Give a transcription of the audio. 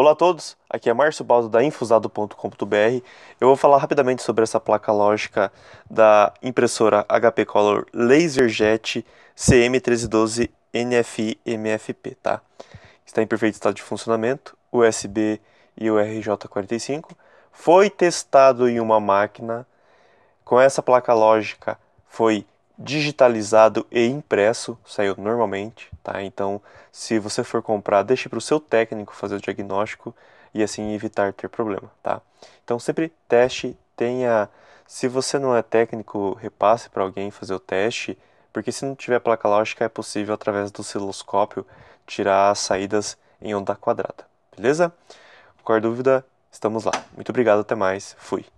Olá a todos, aqui é Márcio Baldo da Infusado.com.br. Eu vou falar rapidamente sobre essa placa lógica da impressora HP Color LaserJet CM1312 NFI MFP, tá? Está em perfeito estado de funcionamento, USB e o RJ45. Foi testado em uma máquina com essa placa lógica, foi digitalizado e impresso, saiu normalmente, tá? Então, se você for comprar, deixe para o seu técnico fazer o diagnóstico e assim evitar ter problema, tá? Então, sempre teste, tenha. Se você não é técnico, repasse para alguém fazer o teste, porque se não tiver placa lógica, é possível através do osciloscópio tirar as saídas em onda quadrada, beleza? Qualquer dúvida, estamos lá. Muito obrigado, até mais, fui.